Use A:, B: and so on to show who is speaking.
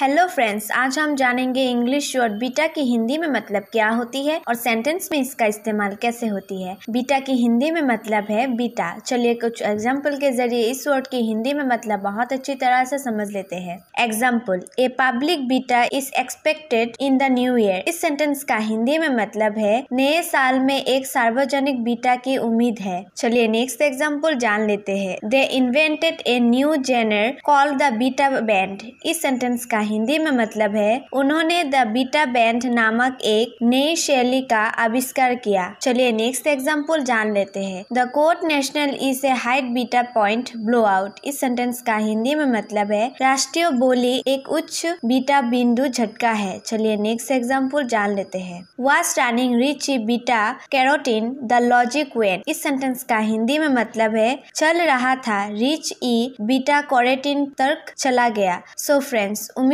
A: hello friends आज हम जानेंगे इंग्लिश वर्ड बीटा की हिंदी में मतलब क्या होती है और सेंटेंस में इसका इस्तेमाल कैसे होती है बीटा की हिंदी में मतलब है बीटा चलिए कुछ एग्जाम्पल के जरिए इस वर्ड की हिंदी में मतलब बहुत अच्छी तरह से समझ लेते हैं example a public beta is expected in the new year इस सेंटेंस का हिंदी में मतलब है नए साल में एक सार्वजनिक बीटा की उम्मीद है चलिए नेक्स्ट एग्जाम्पल जान लेते हैं they invented a new genre call the beta band इस सेंटेंस का हिंदी में मतलब है उन्होंने द बीटा बैंड नामक एक नई शैली का आविष्कार किया चलिए नेक्स्ट एग्जाम्पल जान लेते हैं the court national is a height beta point blow out इस सेंटेंस का हिंदी में मतलब है राष्ट्रीय बोली एक उच्च बीटा बिंदु झटका है चलिए नेक्स्ट एग्जाम्पल जान लेते हैं vast running rich beta carotene the logic when इस सेंटेंस का हिंदी में मतलब है चल रहा था रिच ई बीटा कॉरेटिन तर्क चला गया सो so फ्रेंड्स उम्मीद